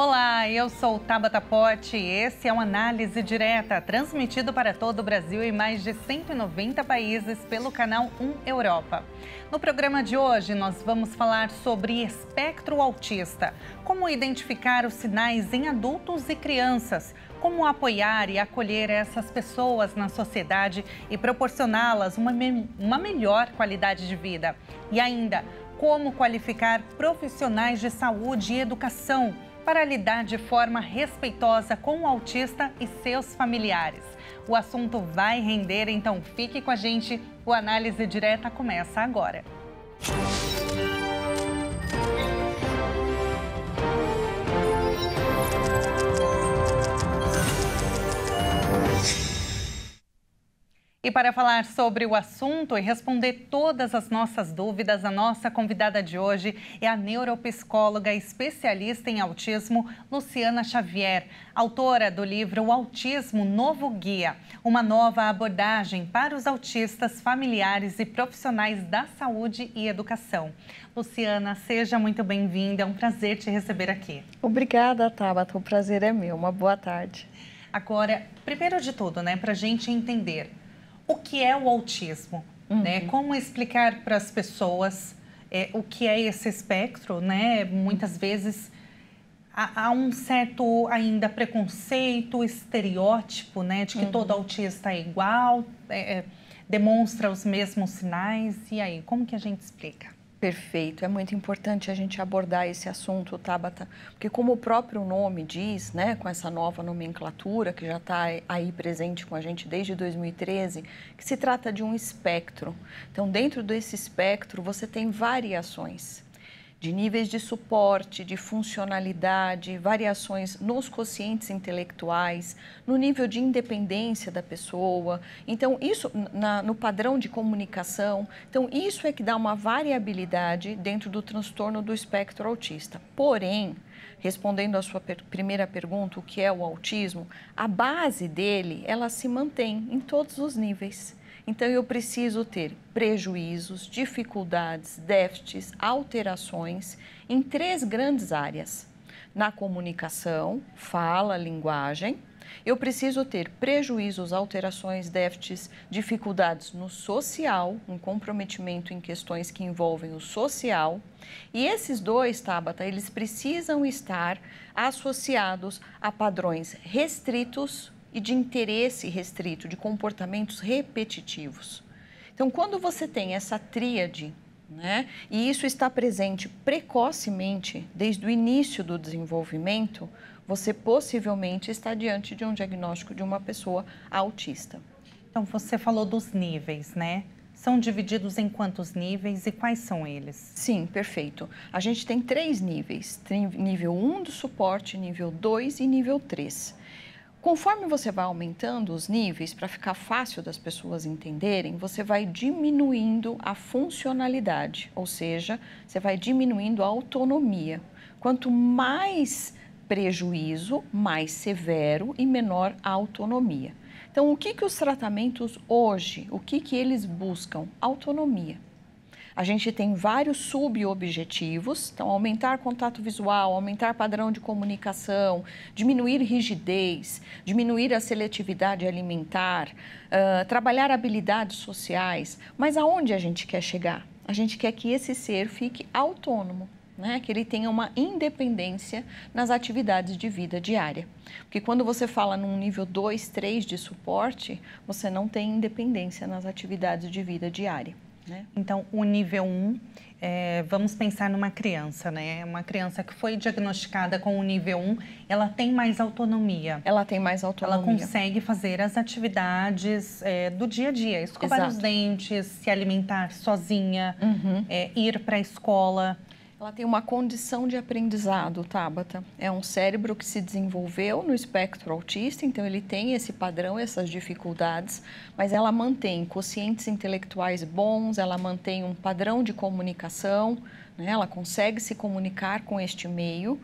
Olá, eu sou Tabata Pote e esse é o Análise Direta, transmitido para todo o Brasil e mais de 190 países pelo canal 1 Europa. No programa de hoje, nós vamos falar sobre espectro autista, como identificar os sinais em adultos e crianças, como apoiar e acolher essas pessoas na sociedade e proporcioná-las uma, me uma melhor qualidade de vida. E ainda, como qualificar profissionais de saúde e educação para lidar de forma respeitosa com o autista e seus familiares. O assunto vai render, então fique com a gente. O Análise Direta começa agora. Música E para falar sobre o assunto e responder todas as nossas dúvidas, a nossa convidada de hoje é a neuropsicóloga especialista em autismo, Luciana Xavier, autora do livro O Autismo Novo Guia, uma nova abordagem para os autistas, familiares e profissionais da saúde e educação. Luciana, seja muito bem-vinda, é um prazer te receber aqui. Obrigada, Tabata, o prazer é meu, uma boa tarde. Agora, primeiro de tudo, né, para a gente entender, o que é o autismo, né? uhum. né? Como explicar para as pessoas é, o que é esse espectro, né? Muitas vezes há, há um certo ainda preconceito, estereótipo, né? De que uhum. todo autista é igual, é, é demonstra os mesmos sinais. E aí, como que a gente explica? Perfeito, é muito importante a gente abordar esse assunto, Tabata, porque como o próprio nome diz, né, com essa nova nomenclatura que já está aí presente com a gente desde 2013, que se trata de um espectro. Então, dentro desse espectro, você tem variações de níveis de suporte, de funcionalidade, variações nos quocientes intelectuais, no nível de independência da pessoa. Então, isso na, no padrão de comunicação. Então, isso é que dá uma variabilidade dentro do transtorno do espectro autista. Porém, respondendo à sua per primeira pergunta, o que é o autismo, a base dele, ela se mantém em todos os níveis. Então, eu preciso ter prejuízos, dificuldades, déficits, alterações em três grandes áreas. Na comunicação, fala, linguagem. Eu preciso ter prejuízos, alterações, déficits, dificuldades no social, um comprometimento em questões que envolvem o social. E esses dois, Tabata, eles precisam estar associados a padrões restritos e de interesse restrito, de comportamentos repetitivos. Então, quando você tem essa tríade, né, e isso está presente precocemente, desde o início do desenvolvimento, você possivelmente está diante de um diagnóstico de uma pessoa autista. Então, você falou dos níveis, né? São divididos em quantos níveis e quais são eles? Sim, perfeito. A gente tem três níveis: nível 1 um do suporte, nível 2 e nível 3. Conforme você vai aumentando os níveis, para ficar fácil das pessoas entenderem, você vai diminuindo a funcionalidade, ou seja, você vai diminuindo a autonomia. Quanto mais prejuízo, mais severo e menor a autonomia. Então, o que, que os tratamentos hoje, o que, que eles buscam? Autonomia. A gente tem vários subobjetivos, então aumentar contato visual, aumentar padrão de comunicação, diminuir rigidez, diminuir a seletividade alimentar, uh, trabalhar habilidades sociais. Mas aonde a gente quer chegar? A gente quer que esse ser fique autônomo. Né, que ele tenha uma independência nas atividades de vida diária. Porque quando você fala num nível 2, 3 de suporte, você não tem independência nas atividades de vida diária. Né? Então, o nível 1, um, é, vamos pensar numa criança, né? Uma criança que foi diagnosticada com o nível 1, um, ela tem mais autonomia. Ela tem mais autonomia. Ela consegue fazer as atividades é, do dia a dia, escovar Exato. os dentes, se alimentar sozinha, uhum. é, ir para a escola. Ela tem uma condição de aprendizado, Tabata. É um cérebro que se desenvolveu no espectro autista, então ele tem esse padrão, essas dificuldades, mas ela mantém conscientes intelectuais bons, ela mantém um padrão de comunicação, né? ela consegue se comunicar com este meio, uh,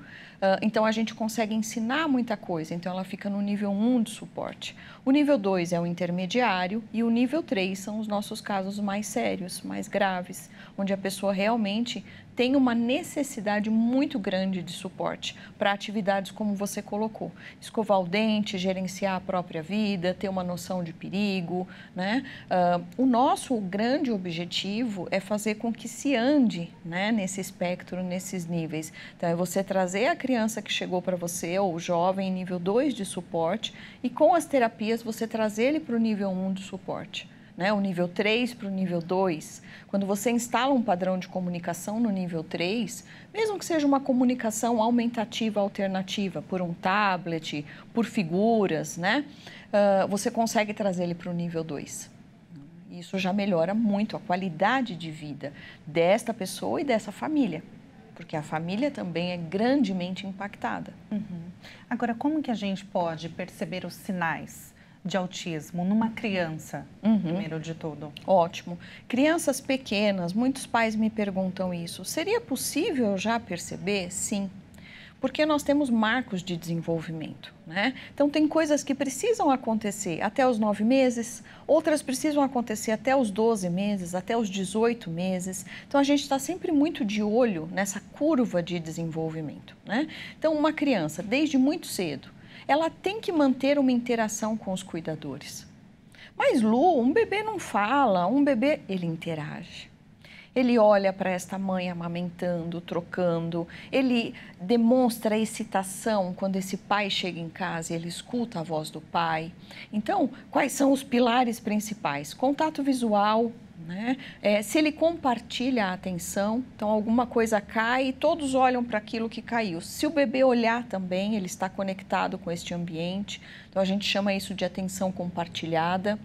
então a gente consegue ensinar muita coisa, então ela fica no nível 1 de suporte. O nível 2 é o intermediário e o nível 3 são os nossos casos mais sérios, mais graves, onde a pessoa realmente tem uma necessidade muito grande de suporte para atividades como você colocou, escovar o dente, gerenciar a própria vida, ter uma noção de perigo, né? Uh, o nosso grande objetivo é fazer com que se ande, né? nesse espectro, nesses níveis. Então, é você trazer a criança que chegou para você, ou o jovem, nível 2 de suporte, e com as terapias você trazer ele para o nível 1 um de suporte. Né, o nível 3 para o nível 2. Quando você instala um padrão de comunicação no nível 3, mesmo que seja uma comunicação aumentativa alternativa, por um tablet, por figuras, né, uh, você consegue trazer ele para o nível 2. Isso já melhora muito a qualidade de vida desta pessoa e dessa família, porque a família também é grandemente impactada. Uhum. Agora, como que a gente pode perceber os sinais? de autismo numa criança, uhum. primeiro de tudo? Ótimo. Crianças pequenas, muitos pais me perguntam isso. Seria possível já perceber? Sim, porque nós temos marcos de desenvolvimento, né? Então tem coisas que precisam acontecer até os nove meses, outras precisam acontecer até os 12 meses, até os 18 meses. Então a gente está sempre muito de olho nessa curva de desenvolvimento, né? Então uma criança desde muito cedo, ela tem que manter uma interação com os cuidadores. Mas Lu, um bebê não fala, um bebê ele interage. Ele olha para esta mãe amamentando, trocando, ele demonstra excitação quando esse pai chega em casa e ele escuta a voz do pai. Então, quais são os pilares principais? Contato visual, né? É, se ele compartilha a atenção, então alguma coisa cai e todos olham para aquilo que caiu. Se o bebê olhar também, ele está conectado com este ambiente. Então a gente chama isso de atenção compartilhada.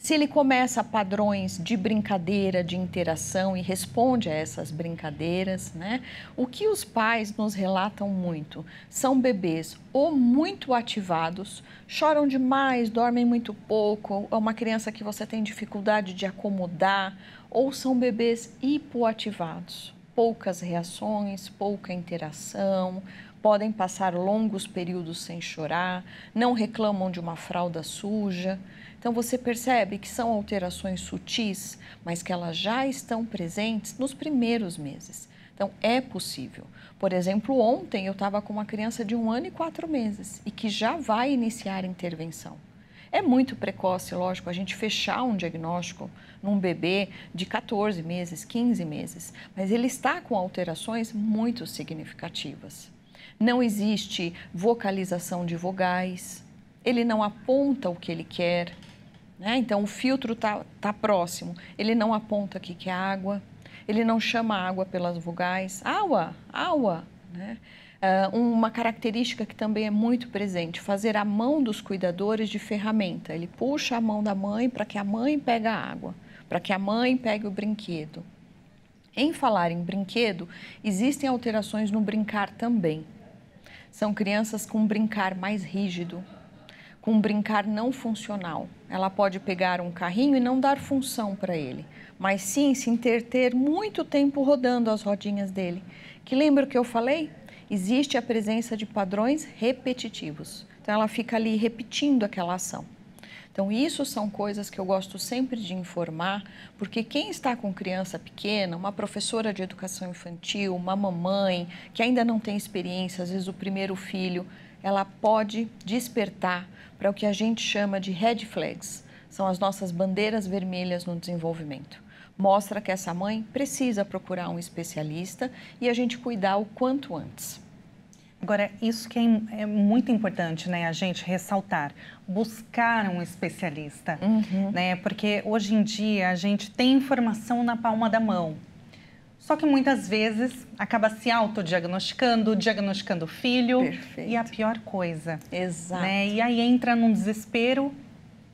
Se ele começa padrões de brincadeira, de interação e responde a essas brincadeiras, né? O que os pais nos relatam muito são bebês ou muito ativados, choram demais, dormem muito pouco, é uma criança que você tem dificuldade de acomodar, ou são bebês hipoativados, poucas reações, pouca interação, podem passar longos períodos sem chorar, não reclamam de uma fralda suja. Então você percebe que são alterações sutis, mas que elas já estão presentes nos primeiros meses. Então é possível. Por exemplo, ontem eu estava com uma criança de um ano e quatro meses e que já vai iniciar a intervenção. É muito precoce, lógico, a gente fechar um diagnóstico num bebê de 14 meses, 15 meses, mas ele está com alterações muito significativas. Não existe vocalização de vogais, ele não aponta o que ele quer, né? Então, o filtro está tá próximo. Ele não aponta aqui que é água, ele não chama água pelas vogais. Água, água. Né? Uh, uma característica que também é muito presente, fazer a mão dos cuidadores de ferramenta. Ele puxa a mão da mãe para que a mãe pegue a água, para que a mãe pegue o brinquedo. Em falar em brinquedo, existem alterações no brincar também. São crianças com um brincar mais rígido, um brincar não funcional. Ela pode pegar um carrinho e não dar função para ele, mas sim se interter muito tempo rodando as rodinhas dele. Que lembra o que eu falei? Existe a presença de padrões repetitivos. Então ela fica ali repetindo aquela ação. Então, isso são coisas que eu gosto sempre de informar, porque quem está com criança pequena, uma professora de educação infantil, uma mamãe que ainda não tem experiência, às vezes o primeiro filho, ela pode despertar para o que a gente chama de red flags, são as nossas bandeiras vermelhas no desenvolvimento. Mostra que essa mãe precisa procurar um especialista e a gente cuidar o quanto antes. Agora, isso que é, é muito importante, né, a gente ressaltar, buscar um especialista, uhum. né, porque hoje em dia a gente tem informação na palma da mão, só que muitas vezes acaba se autodiagnosticando, diagnosticando o filho. Perfeito. E a pior coisa. Exato. Né? E aí entra num desespero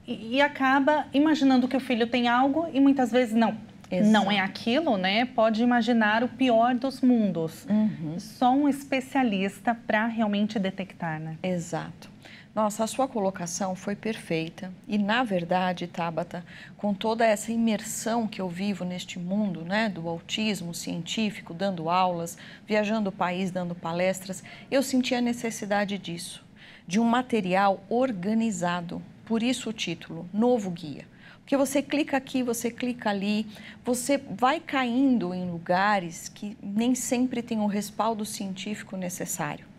e, e acaba imaginando que o filho tem algo e muitas vezes não. Exato. Não é aquilo, né? Pode imaginar o pior dos mundos. Uhum. Só um especialista para realmente detectar, né? Exato. Nossa, a sua colocação foi perfeita. E, na verdade, Tabata, com toda essa imersão que eu vivo neste mundo né, do autismo científico, dando aulas, viajando o país, dando palestras, eu senti a necessidade disso, de um material organizado. Por isso o título, Novo Guia. Porque você clica aqui, você clica ali, você vai caindo em lugares que nem sempre tem o respaldo científico necessário.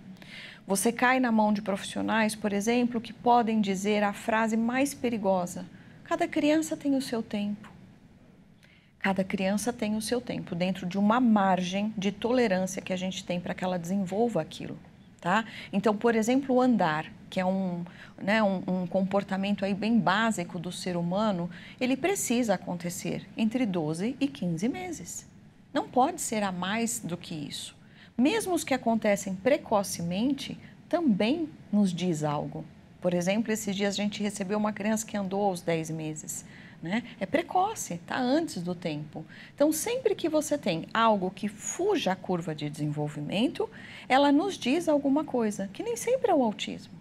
Você cai na mão de profissionais, por exemplo, que podem dizer a frase mais perigosa: cada criança tem o seu tempo. Cada criança tem o seu tempo, dentro de uma margem de tolerância que a gente tem para que ela desenvolva aquilo. Tá? Então, por exemplo, o andar, que é um, né, um, um, comportamento aí bem básico do ser humano, ele precisa acontecer entre 12 e 15 meses. Não pode ser a mais do que isso. Mesmo os que acontecem precocemente também nos diz algo. Por exemplo, esses dias a gente recebeu uma criança que andou aos 10 meses. Né? É precoce, está antes do tempo. Então, sempre que você tem algo que fuja a curva de desenvolvimento, ela nos diz alguma coisa, que nem sempre é o autismo.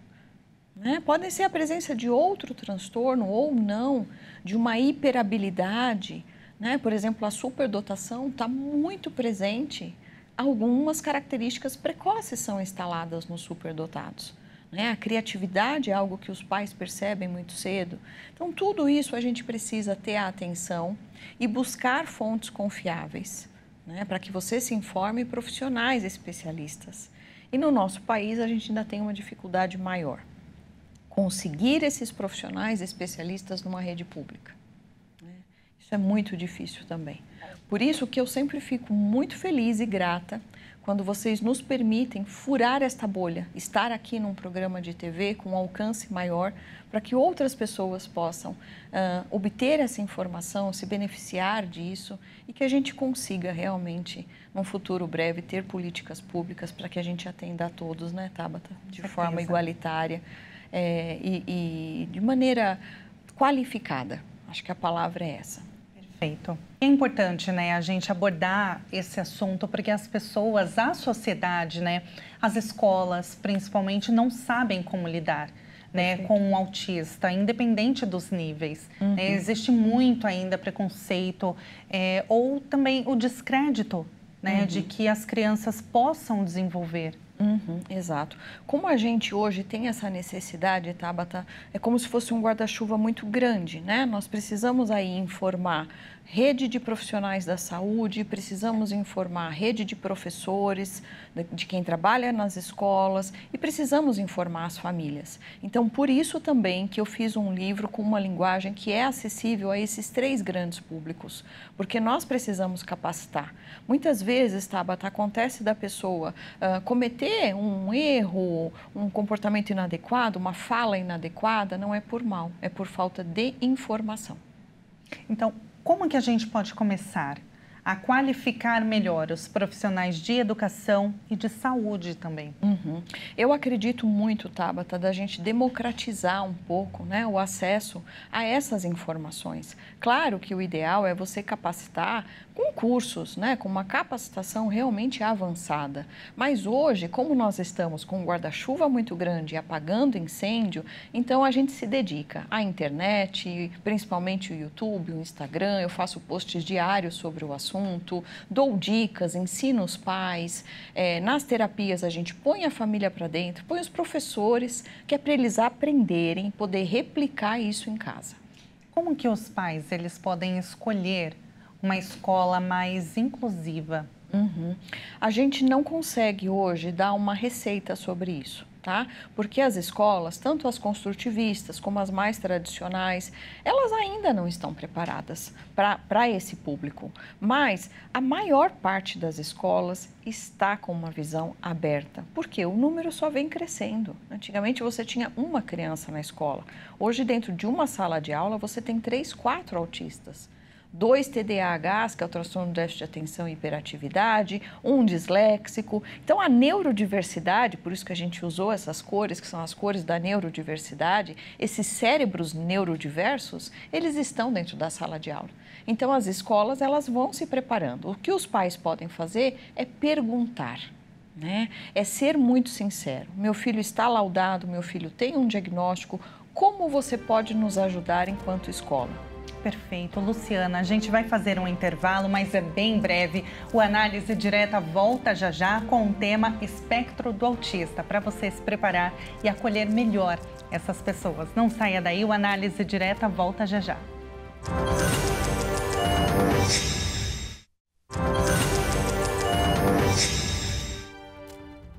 Né? Pode ser a presença de outro transtorno ou não, de uma hiperabilidade. Né? Por exemplo, a superdotação está muito presente algumas características precoces são instaladas nos superdotados. Né? A criatividade é algo que os pais percebem muito cedo. Então, tudo isso a gente precisa ter a atenção e buscar fontes confiáveis, né? para que você se informe profissionais especialistas. E no nosso país, a gente ainda tem uma dificuldade maior: conseguir esses profissionais especialistas numa rede pública. Né? Isso é muito difícil também. Por isso que eu sempre fico muito feliz e grata quando vocês nos permitem furar esta bolha, estar aqui num programa de TV com um alcance maior, para que outras pessoas possam uh, obter essa informação, se beneficiar disso e que a gente consiga realmente, num futuro breve, ter políticas públicas para que a gente atenda a todos, né, Tabata? De forma igualitária é, e, e de maneira qualificada. Acho que a palavra é essa. Perfeito. É importante, né, a gente abordar esse assunto porque as pessoas, a sociedade, né, as escolas, principalmente, não sabem como lidar. Né, com um autista, independente dos níveis. Uhum. Né, existe muito ainda preconceito é, ou também o descrédito né, uhum. de que as crianças possam desenvolver Uhum, exato. Como a gente hoje tem essa necessidade, Tabata, é como se fosse um guarda-chuva muito grande, né? Nós precisamos aí informar rede de profissionais da saúde, precisamos informar a rede de professores, de quem trabalha nas escolas e precisamos informar as famílias. Então, por isso também que eu fiz um livro com uma linguagem que é acessível a esses três grandes públicos, porque nós precisamos capacitar. Muitas vezes, Tabata, acontece da pessoa uh, cometer um erro, um comportamento inadequado, uma fala inadequada, não é por mal, é por falta de informação. Então, como que a gente pode começar? a qualificar melhor os profissionais de educação e de saúde também. Uhum. Eu acredito muito, Tabata, da gente democratizar um pouco né, o acesso a essas informações. Claro que o ideal é você capacitar com cursos, né, com uma capacitação realmente avançada. Mas hoje, como nós estamos com um guarda-chuva muito grande apagando incêndio, então a gente se dedica à internet, principalmente o YouTube, o Instagram, eu faço posts diários sobre o assunto assunto, dou dicas, ensino os pais. É, nas terapias, a gente põe a família para dentro, põe os professores, que é para eles aprenderem, poder replicar isso em casa. Como que os pais eles podem escolher uma escola mais inclusiva? Uhum. A gente não consegue hoje dar uma receita sobre isso tá? Porque as escolas, tanto as construtivistas como as mais tradicionais, elas ainda não estão preparadas para esse público. Mas a maior parte das escolas está com uma visão aberta, porque o número só vem crescendo. Antigamente você tinha uma criança na escola, hoje dentro de uma sala de aula você tem três, quatro autistas dois TDAHs, que é o transtorno de déficit de atenção e hiperatividade, um disléxico. Então, a neurodiversidade, por isso que a gente usou essas cores, que são as cores da neurodiversidade, esses cérebros neurodiversos, eles estão dentro da sala de aula. Então, as escolas, elas vão se preparando. O que os pais podem fazer é perguntar. Né? É ser muito sincero. Meu filho está laudado, meu filho tem um diagnóstico. Como você pode nos ajudar enquanto escola? perfeito. Luciana, a gente vai fazer um intervalo, mas é bem breve. O Análise Direta volta já já com o tema Espectro do Autista, para você se preparar e acolher melhor essas pessoas. Não saia daí, o Análise Direta volta já já.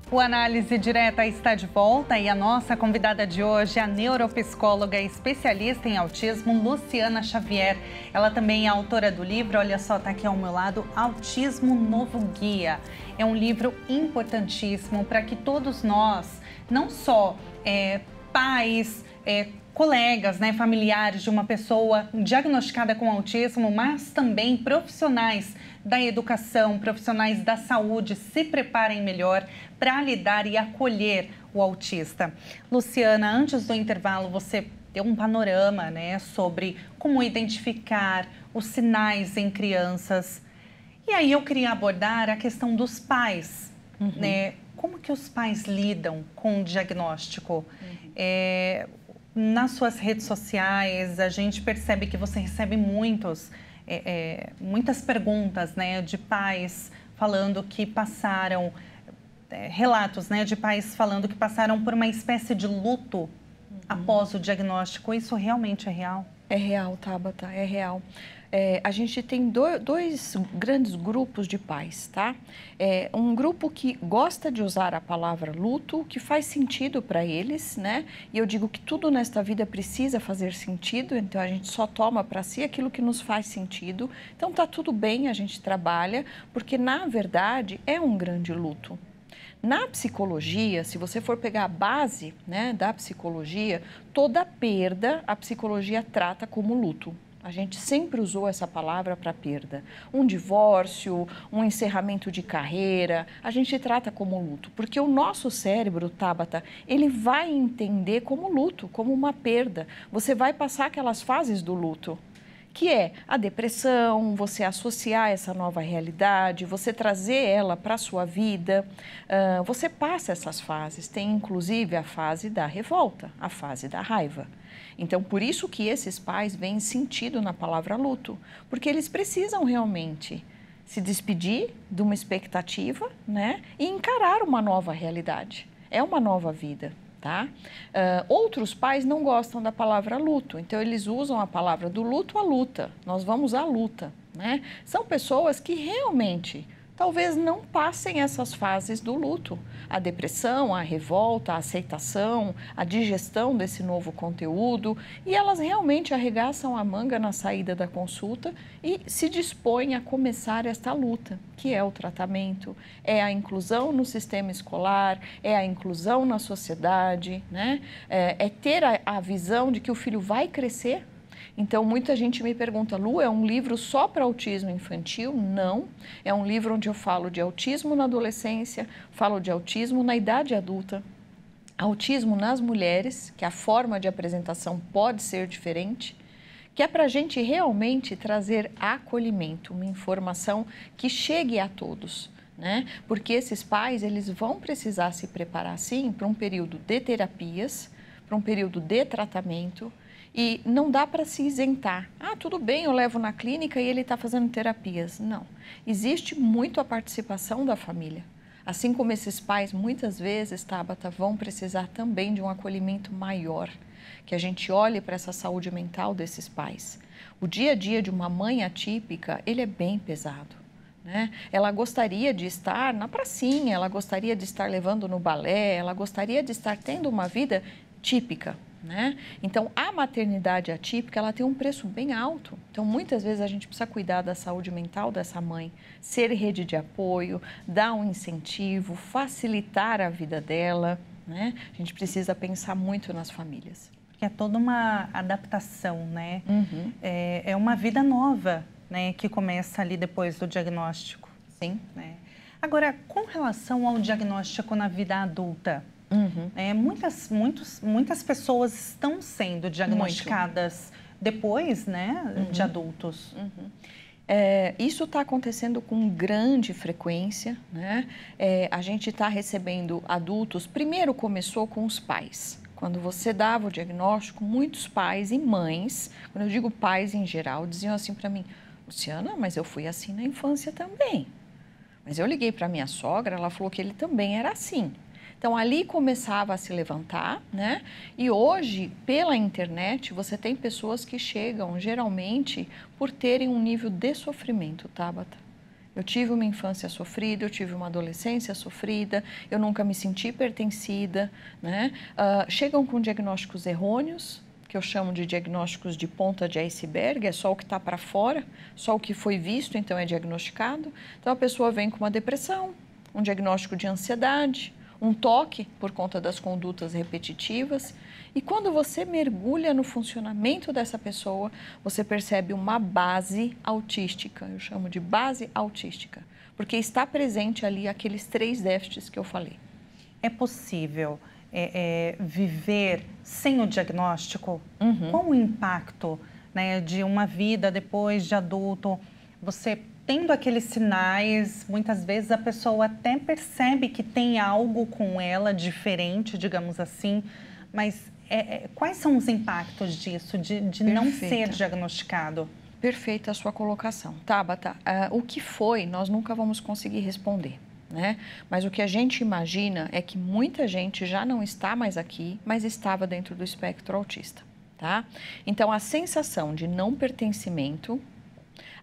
O Análise Direta está de volta e a nossa convidada de hoje é a neuropsicóloga especialista em autismo, Luciana Xavier. Ela também é autora do livro, olha só, está aqui ao meu lado, Autismo Novo Guia. É um livro importantíssimo para que todos nós, não só é, pais, é, colegas, né, familiares de uma pessoa diagnosticada com autismo, mas também profissionais da educação, profissionais da saúde se preparem melhor para lidar e acolher o autista. Luciana, antes do intervalo, você deu um panorama né, sobre como identificar os sinais em crianças. E aí eu queria abordar a questão dos pais, uhum. né? Como que os pais lidam com o diagnóstico? Uhum. É, nas suas redes sociais, a gente percebe que você recebe muitos é, é, muitas perguntas né, de pais falando que passaram, é, relatos né, de pais falando que passaram por uma espécie de luto uhum. após o diagnóstico. Isso realmente é real? É real, Tabata, é real é, a gente tem do, dois grandes grupos de pais, tá? É, um grupo que gosta de usar a palavra luto, que faz sentido para eles, né? E eu digo que tudo nesta vida precisa fazer sentido, então a gente só toma para si aquilo que nos faz sentido. Então tá tudo bem, a gente trabalha, porque na verdade é um grande luto. Na psicologia, se você for pegar a base né, da psicologia, toda perda a psicologia trata como luto. A gente sempre usou essa palavra para perda. Um divórcio, um encerramento de carreira, a gente trata como luto, porque o nosso cérebro, Tabata, ele vai entender como luto, como uma perda. Você vai passar aquelas fases do luto que é a depressão, você associar essa nova realidade, você trazer ela para a sua vida. Uh, você passa essas fases, tem inclusive a fase da revolta, a fase da raiva. Então, por isso que esses pais veem sentido na palavra luto, porque eles precisam realmente se despedir de uma expectativa, né, e encarar uma nova realidade. É uma nova vida. Tá? Uh, outros pais não gostam da palavra luto, então eles usam a palavra do luto à luta. Nós vamos à luta, né? São pessoas que realmente talvez não passem essas fases do luto. A depressão, a revolta, a aceitação, a digestão desse novo conteúdo e elas realmente arregaçam a manga na saída da consulta e se dispõem a começar esta luta, que é o tratamento, é a inclusão no sistema escolar, é a inclusão na sociedade, né? é, é ter a, a visão de que o filho vai crescer então, muita gente me pergunta, Lu, é um livro só para autismo infantil? Não. É um livro onde eu falo de autismo na adolescência, falo de autismo na idade adulta, autismo nas mulheres, que a forma de apresentação pode ser diferente, que é para a gente realmente trazer acolhimento, uma informação que chegue a todos. Né? Porque esses pais eles vão precisar se preparar sim para um período de terapias, para um período de tratamento, e não dá para se isentar. Ah, tudo bem, eu levo na clínica e ele está fazendo terapias. Não. Existe muito a participação da família. Assim como esses pais, muitas vezes, Tabata, vão precisar também de um acolhimento maior, que a gente olhe para essa saúde mental desses pais. O dia a dia de uma mãe atípica, ele é bem pesado. Né? Ela gostaria de estar na pracinha, ela gostaria de estar levando no balé, ela gostaria de estar tendo uma vida típica, né? Então, a maternidade atípica ela tem um preço bem alto. Então, muitas vezes a gente precisa cuidar da saúde mental dessa mãe, ser rede de apoio, dar um incentivo, facilitar a vida dela. Né? A gente precisa pensar muito nas famílias. É toda uma adaptação, né? Uhum. É, é, uma vida nova, né? Que começa ali depois do diagnóstico. Sim. Né? Agora, com relação ao diagnóstico na vida adulta, Uhum. É, muitas, muitos, muitas pessoas estão sendo diagnosticadas Muito. depois né, uhum. de adultos. Uhum. É, isso está acontecendo com grande frequência, né? É, a gente está recebendo adultos. Primeiro começou com os pais. Quando você dava o diagnóstico, muitos pais e mães, quando eu digo pais em geral, diziam assim para mim: Luciana, mas eu fui assim na infância também. Mas eu liguei para minha sogra, ela falou que ele também era assim. Então ali começava a se levantar, né? E hoje, pela internet, você tem pessoas que chegam geralmente por terem um nível de sofrimento, Tabata. Tá, eu tive uma infância sofrida, eu tive uma adolescência sofrida, eu nunca me senti pertencida, né? Uh, chegam com diagnósticos errôneos, que eu chamo de diagnósticos de ponta de iceberg, é só o que está para fora, só o que foi visto, então é diagnosticado. Então a pessoa vem com uma depressão, um diagnóstico de ansiedade, um toque por conta das condutas repetitivas. E quando você mergulha no funcionamento dessa pessoa, você percebe uma base autística, eu chamo de base autística, porque está presente ali aqueles três déficits que eu falei. É possível é, é, viver sem o diagnóstico? Uhum. Qual o impacto né, de uma vida depois de adulto? Você tendo aqueles sinais, muitas vezes a pessoa até percebe que tem algo com ela diferente, digamos assim, mas é, é quais são os impactos disso, de, de não ser diagnosticado? Perfeita a sua colocação. Tabata, tá, uh, o que foi, nós nunca vamos conseguir responder. Né? Mas o que a gente imagina é que muita gente já não está mais aqui, mas estava dentro do espectro autista. Tá? Então, a sensação de não pertencimento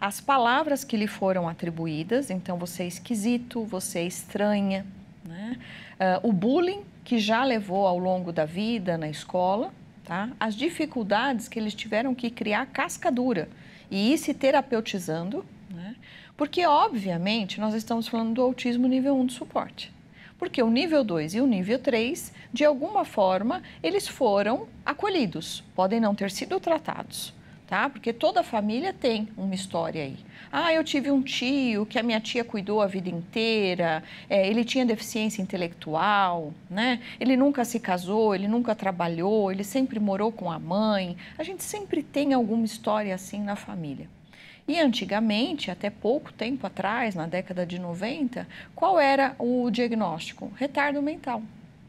as palavras que lhe foram atribuídas, então você é esquisito, você é estranha, né? uh, o bullying que já levou ao longo da vida na escola, tá? as dificuldades que eles tiveram que criar cascadura e ir se terapeutizando, né? porque obviamente nós estamos falando do autismo nível 1 de suporte porque o nível 2 e o nível 3, de alguma forma, eles foram acolhidos, podem não ter sido tratados, tá? Porque toda família tem uma história aí. Ah, eu tive um tio que a minha tia cuidou a vida inteira, é, ele tinha deficiência intelectual, né? Ele nunca se casou, ele nunca trabalhou, ele sempre morou com a mãe. A gente sempre tem alguma história assim na família. E antigamente, até pouco tempo atrás, na década de 90, qual era o diagnóstico? Retardo mental.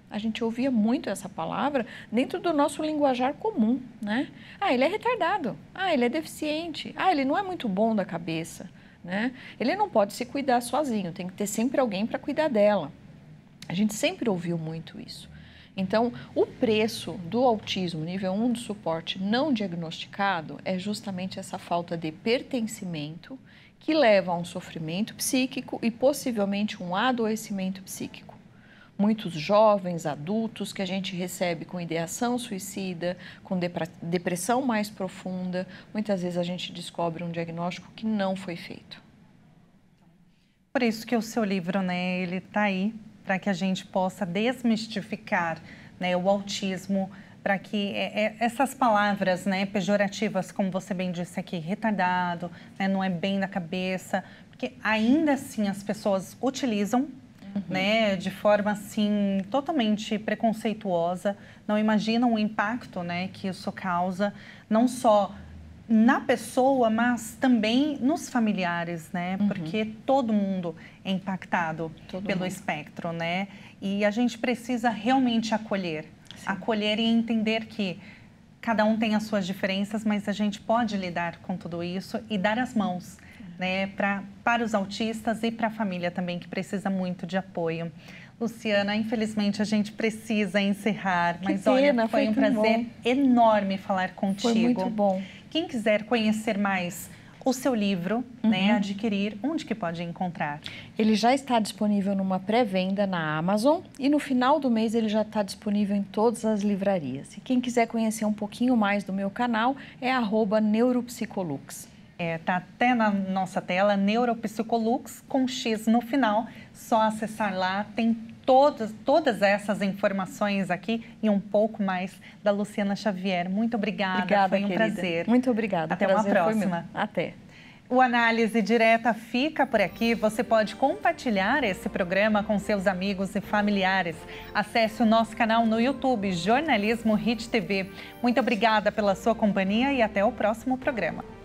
A gente ouvia muito essa palavra dentro do nosso linguajar comum, né? Ah, ele é retardado. Ah, ele é deficiente. Ah, ele não é muito bom da cabeça, né? Ele não pode se cuidar sozinho, tem que ter sempre alguém para cuidar dela. A gente sempre ouviu muito isso. Então, o preço do autismo nível 1 do suporte não diagnosticado é justamente essa falta de pertencimento que leva a um sofrimento psíquico e possivelmente um adoecimento psíquico muitos jovens, adultos que a gente recebe com ideação suicida, com depressão mais profunda. Muitas vezes a gente descobre um diagnóstico que não foi feito. Por isso que o seu livro, né, ele está aí para que a gente possa desmistificar né, o autismo, para que é, é, essas palavras né, pejorativas, como você bem disse aqui, retardado, né, não é bem na cabeça, porque ainda assim as pessoas utilizam uhum. né, de forma assim totalmente preconceituosa, não imaginam o impacto, né, que isso causa não só na pessoa, mas também nos familiares, né? Uhum. Porque todo mundo é impactado todo pelo mundo. espectro, né? E a gente precisa realmente acolher, Sim. acolher e entender que cada um tem as suas diferenças, mas a gente pode lidar com tudo isso e dar as mãos né, pra, para os autistas e para a família também, que precisa muito de apoio. Luciana, infelizmente a gente precisa encerrar, que mas pena, olha, foi, foi um prazer bom. enorme falar contigo. Foi muito bom. Quem quiser conhecer mais o seu livro, né, uhum. né, adquirir, onde que pode encontrar? Ele já está disponível numa pré-venda na Amazon e no final do mês ele já está disponível em todas as livrarias. E quem quiser conhecer um pouquinho mais do meu canal é neuropsicolux. É, tá até na nossa tela, Neuropsicolux, com X no final. Só acessar lá, tem todas, todas essas informações aqui e um pouco mais da Luciana Xavier. Muito obrigada, obrigada foi um querida. prazer. Muito obrigada. Até uma próxima. Até. O Análise Direta fica por aqui. Você pode compartilhar esse programa com seus amigos e familiares. Acesse o nosso canal no YouTube, Jornalismo Hit TV. Muito obrigada pela sua companhia e até o próximo programa.